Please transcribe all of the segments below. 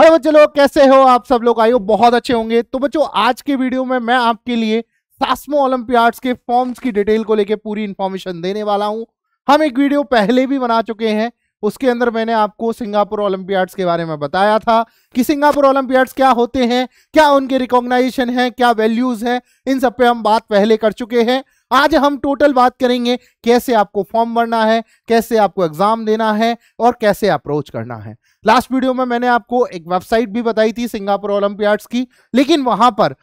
hello बच्चे लोग कैसे हो आप सब लोग आइयो बहुत अच्छे होंगे तो बच्चों आज के वीडियो में मैं आपके लिए सासमो ओलंपियाड्स के फॉर्म्स की डिटेल को लेकर पूरी इन्फॉर्मेशन देने वाला हूं हम एक वीडियो पहले भी बना चुके हैं उसके अंदर मैंने आपको सिंगापुर ओलंपियाड्स के बारे में बताया था कि सिंगापुर ओलंपियाड्स क्या होते हैं क्या उनके रिकॉग्नाइजेशन है क्या वैल्यूज हैं इन सब पे हम बात पहले कर चुके हैं आज हम टोटल बात करेंगे कैसे आपको फॉर्म भरना है कैसे आपको एग्जाम देना है और कैसे अप्रोच करना है लास्ट वीडियो में मैंने आपको एक वेबसाइट भी बताई थी सिंगापुर ओलंपियाड्स की लेकिन वहां पर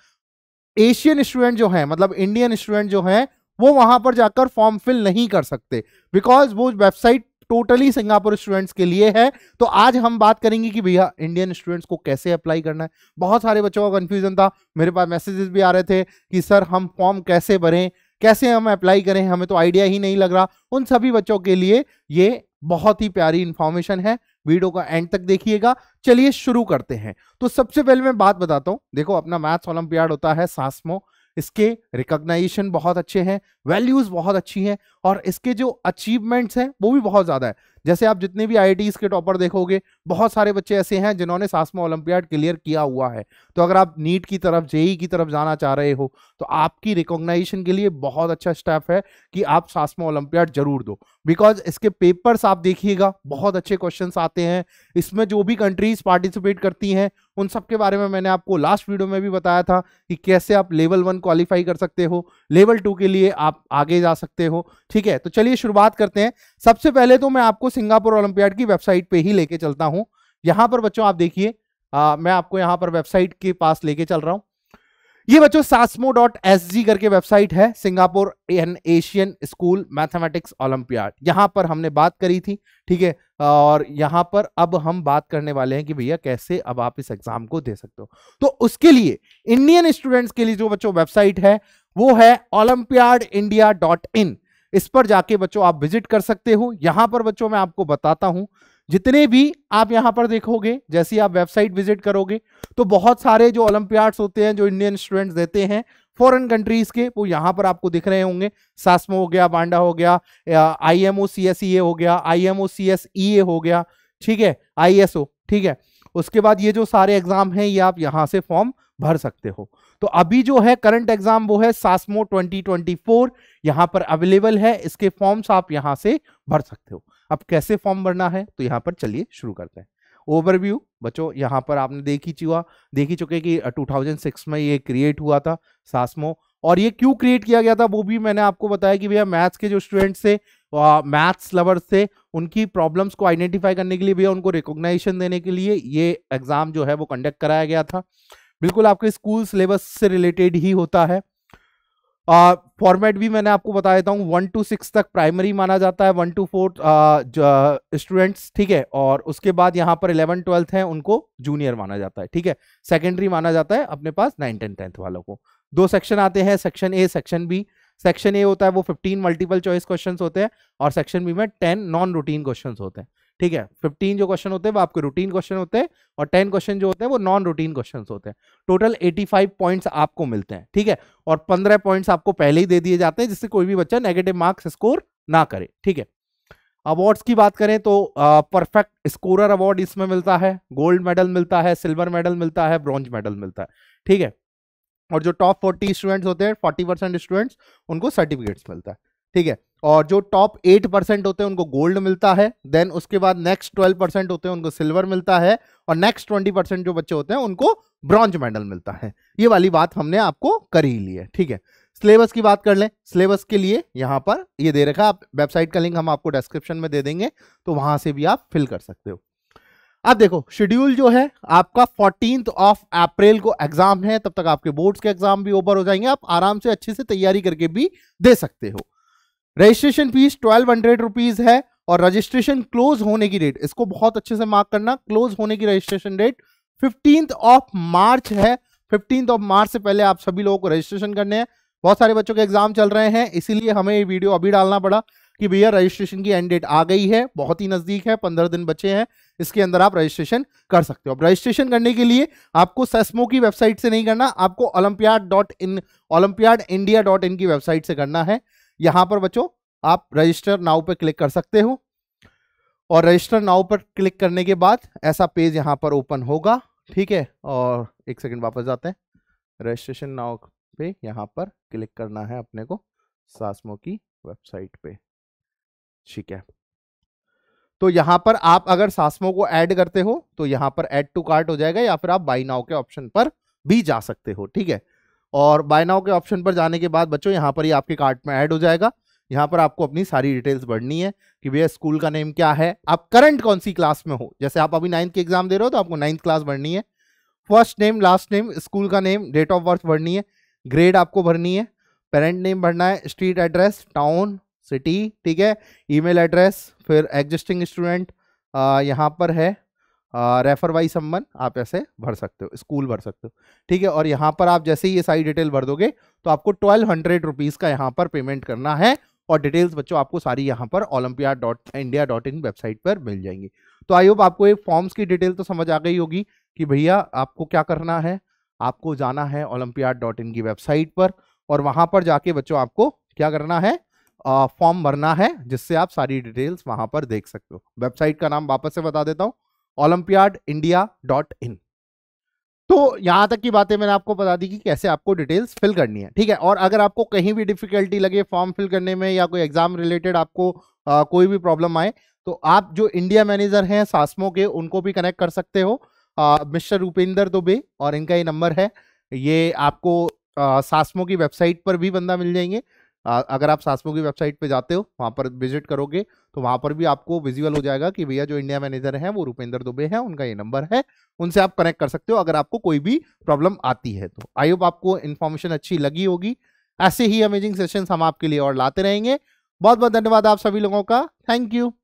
एशियन स्टूडेंट जो है मतलब इंडियन स्टूडेंट जो है वो वहां पर जाकर फॉर्म फिल नहीं कर सकते बिकॉज वो वेबसाइट टोटली सिंगापुर स्टूडेंट्स के लिए है तो आज हम बात करेंगे कि भैया इंडियन स्टूडेंट्स को कैसे अप्लाई करना है बहुत सारे बच्चों का कंफ्यूजन था मेरे पास मैसेजेस भी आ रहे थे कि सर हम फॉर्म कैसे भरें कैसे हम अप्लाई करें हमें तो आइडिया ही नहीं लग रहा उन सभी बच्चों के लिए ये बहुत ही प्यारी इंफॉर्मेशन है वीडियो का एंड तक देखिएगा चलिए शुरू करते हैं तो सबसे पहले मैं बात बताता हूँ देखो अपना मैथ्स ओलंपियाड होता है सासमो इसके रिकॉग्नाइजेशन बहुत अच्छे हैं वैल्यूज बहुत अच्छी हैं और इसके जो अचीवमेंट्स हैं वो भी बहुत ज़्यादा है जैसे आप जितने भी आई के टॉपर देखोगे बहुत सारे बच्चे ऐसे हैं जिन्होंने सासवा ओलंपियाड क्लियर किया हुआ है तो अगर आप नीट की तरफ जेई की तरफ जाना चाह रहे हो तो आपकी रिकॉग्नाइजेशन के लिए बहुत अच्छा स्टेप है कि आप सासवा ओलंपियाड जरूर दो बिकॉज इसके पेपर्स आप देखिएगा बहुत अच्छे क्वेश्चन आते हैं इसमें जो भी कंट्रीज पार्टिसिपेट करती हैं उन सब के बारे में मैंने आपको लास्ट वीडियो में भी बताया था कि कैसे आप लेवल वन क्वालिफाई कर सकते हो लेवल टू के लिए आप आगे जा सकते हो ठीक है तो चलिए शुरुआत करते हैं सबसे पहले तो मैं आपको सिंगापुर ओलंपियाड की वेबसाइट पर ही लेके चलता हूँ यहां पर बच्चों आप देखिए मैं आपको यहां पर वेबसाइट के पास लेके चल रहा हूं ये बच्चों सासमो डॉट एस जी करके वेबसाइट है Singapore and Asian school mathematics olympiad यहां पर हमने बात करी थी ठीक है और यहां पर अब हम बात करने वाले हैं कि भैया कैसे अब आप इस एग्जाम को दे सकते हो तो उसके लिए इंडियन स्टूडेंट्स के लिए जो बच्चों वेबसाइट है वो है ओलंपियाड इंडिया डॉट इन इस पर जाके बच्चों आप विजिट कर सकते हो यहां पर बच्चों मैं आपको बताता हूं जितने भी आप यहां पर देखोगे जैसे आप वेबसाइट विजिट करोगे तो बहुत सारे जो ओलंपियाड्स होते हैं जो इंडियन स्टूडेंट्स देते हैं फॉरेन कंट्रीज के वो यहाँ पर आपको दिख रहे होंगे सासमो हो गया बांडा हो गया I M O C S E ए हो गया I M O C S E ए हो गया ठीक है आई एस ओ ठीक है उसके बाद ये जो सारे एग्जाम हैं ये आप यहाँ से फॉर्म भर सकते हो तो अभी जो है करंट एग्जाम वो है सासमो 2024 यहाँ पर अवेलेबल है इसके फॉर्म्स आप यहाँ से भर सकते हो अब कैसे फॉर्म भरना है तो यहाँ पर चलिए शुरू करते हैं ओवरव्यू बच्चों यहाँ पर आपने देख ही चुका देख ही चुके कि 2006 में ये क्रिएट हुआ था सासमो और ये क्यों क्रिएट किया गया था वो भी मैंने आपको बताया कि भैया मैथ्स के जो स्टूडेंट्स थे मैथ्स लवर्स थे उनकी प्रॉब्लम्स को आइडेंटिफाई करने के लिए भैया उनको रिकोगनाइजेशन देने के लिए ये एग्ज़ाम जो है वो कंडक्ट कराया गया था बिल्कुल आपके स्कूल सिलेबस से रिलेटेड ही होता है फॉर्मेट भी मैंने आपको बता देता हूँ वन टू सिक्स तक प्राइमरी माना जाता है वन टू फोर स्टूडेंट्स ठीक है और उसके बाद यहाँ पर इलेवन ट्वेल्थ हैं उनको जूनियर माना जाता है ठीक है सेकेंडरी माना जाता है अपने पास नाइन टेन टेंथ वालों को दो सेक्शन आते हैं section A section B section A होता है वो फिफ्टीन मल्टीपल चॉइस क्वेश्चन होते हैं और सेक्शन बी में टेन नॉन रूटीन क्वेश्चन होते हैं ठीक है फिफ्टीन जो क्वेश्चन होते हैं वो आपके रूटीन क्वेश्चन होते हैं और टेन क्वेश्चन जो होते हैं वो नॉन रूटीन क्वेश्चन होते हैं टोटल एटी फाइव पॉइंट्स आपको मिलते हैं ठीक है और पंद्रह पॉइंट्स आपको पहले ही दे दिए जाते हैं जिससे कोई भी बच्चा नेगेटिव मार्क्स स्कोर ना करे ठीक है अवार्ड्स की बात करें तो परफेक्ट स्कोरर अवार्ड इसमें मिलता है गोल्ड मेडल मिलता है सिल्वर मेडल मिलता है ब्रॉन्ज मेडल मिलता है ठीक है और जो टॉप फोर्टी स्टूडेंट्स होते हैं फोर्टी परसेंट स्टूडेंट्स उनको सर्टिफिकेट्स मिलता है ठीक है और जो टॉप एट परसेंट होते हैं उनको गोल्ड मिलता है देन उसके बाद नेक्स्ट ट्वेल्व परसेंट होते हैं उनको सिल्वर मिलता है और नेक्स्ट ट्वेंटी परसेंट जो बच्चे होते हैं उनको ब्रॉन्ज मेडल मिलता है ये वाली बात हमने आपको कर ही ली है ठीक है सिलेबस की बात कर लें सिलेबस के लिए यहाँ पर ये दे रखा आप वेबसाइट का लिंक हम आपको डिस्क्रिप्शन में दे देंगे तो वहां से भी आप फिल कर सकते हो अब देखो शेड्यूल जो है आपका फोर्टीन ऑफ अप्रैल को एग्जाम है तब तक आपके बोर्ड्स के एग्जाम भी ओवर हो जाएंगे आप आराम से अच्छे से तैयारी करके भी दे सकते हो registration fees twelve hundred rupees है और रजिस्ट्रेशन क्लोज होने की डेट इसको बहुत अच्छे से मार्क करना क्लोज होने की registration date fifteenth of March है फिफ्टींथ ऑफ मार्च से पहले आप सभी लोगों को रजिस्ट्रेशन करने हैं बहुत सारे बच्चों के एग्जाम चल रहे हैं इसीलिए हमें ये वीडियो अभी डालना पड़ा कि भैया रजिस्ट्रेशन की एंड डेट आ गई है बहुत ही नज़दीक है पंद्रह दिन बचे हैं इसके अंदर आप रजिस्ट्रेशन कर सकते हो अब रजिस्ट्रेशन करने के लिए आपको सेस्मो की वेबसाइट से नहीं करना आपको olympiad dot in olympiad India dot in की वेबसाइट से करना है यहाँ पर बच्चों आप रजिस्टर नाउ पर क्लिक कर सकते हो और रजिस्टर नाउ पर क्लिक करने के बाद ऐसा पेज यहाँ पर ओपन होगा ठीक है और एक सेकंड वापस जाते हैं रजिस्ट्रेशन नाउ पे यहाँ पर क्लिक करना है अपने को सासमो की वेबसाइट पे ठीक है तो यहाँ पर आप अगर सासमो को ऐड करते हो तो यहाँ पर ऐड टू कार्ट हो जाएगा या फिर आप बाई नाउ के ऑप्शन पर भी जा सकते हो ठीक है और बाय नाव के ऑप्शन पर जाने के बाद बच्चों यहाँ पर ही आपके कार्ट में ऐड हो जाएगा यहाँ पर आपको अपनी सारी डिटेल्स भरनी है कि भैया स्कूल का नेम क्या है आप करंट कौन सी क्लास में हो जैसे आप अभी नाइन्थ के एग्जाम दे रहे हो तो आपको नाइन्थ क्लास भरनी है first name last name school का नेम डेट ऑफ बर्थ भरनी है ग्रेड आपको भरनी है पेरेंट नेम भरना है स्ट्रीट एड्रेस टाउन सिटी ठीक है ईमेल एड्रेस फिर एग्जिस्टिंग स्टूडेंट यहाँ पर है रेफर वाई सम्बन आप ऐसे भर सकते हो स्कूल भर सकते हो ठीक है और यहाँ पर आप जैसे ही ये सारी डिटेल भर दोगे तो आपको ट्वेल्व हंड्रेड रुपीज़ का यहाँ पर पेमेंट करना है और डिटेल्स बच्चों आपको सारी यहाँ पर olympiad dot India dot in website पर मिल जाएंगी तो आई होप आपको ये फॉर्म्स की डिटेल तो समझ आ गई होगी कि भैया आपको क्या करना है आपको जाना है ओलम्पिया डॉट इन की वेबसाइट पर और वहाँ पर जाके बच्चों आपको क्या करना है फॉर्म भरना है जिससे आप सारी डिटेल्स वहाँ पर देख सकते हो वेबसाइट का नाम वापस से बता देता हूँ ओलंपियाड इंडिया डॉट इन तो यहां तक की बातें मैंने आपको बता दी कि कैसे आपको डिटेल्स फिल करनी है ठीक है और अगर आपको कहीं भी डिफिकल्टी लगे फॉर्म फिल करने में या कोई एग्जाम रिलेटेड आपको आ, कोई भी प्रॉब्लम आए तो आप जो इंडिया मैनेजर हैं सासमो के उनको भी कनेक्ट कर सकते हो मिस्टर रूपेंद्र दुबे और इनका ये नंबर है ये आपको आ, सासमो की वेबसाइट पर भी बंदा मिल जाएंगे अगर आप सासमो की वेबसाइट पे जाते हो वहाँ पर विजिट करोगे तो वहाँ पर भी आपको विजिबल हो जाएगा कि भैया जो इंडिया मैनेजर हैं वो रूपेंद्र दुबे हैं उनका ये नंबर है उनसे आप कनेक्ट कर सकते हो अगर आपको कोई भी प्रॉब्लम आती है तो आई होप आपको इन्फॉर्मेशन अच्छी लगी होगी ऐसे ही अमेजिंग सेशन हम आपके लिए और लाते रहेंगे बहुत बहुत धन्यवाद आप सभी लोगों का थैंक यू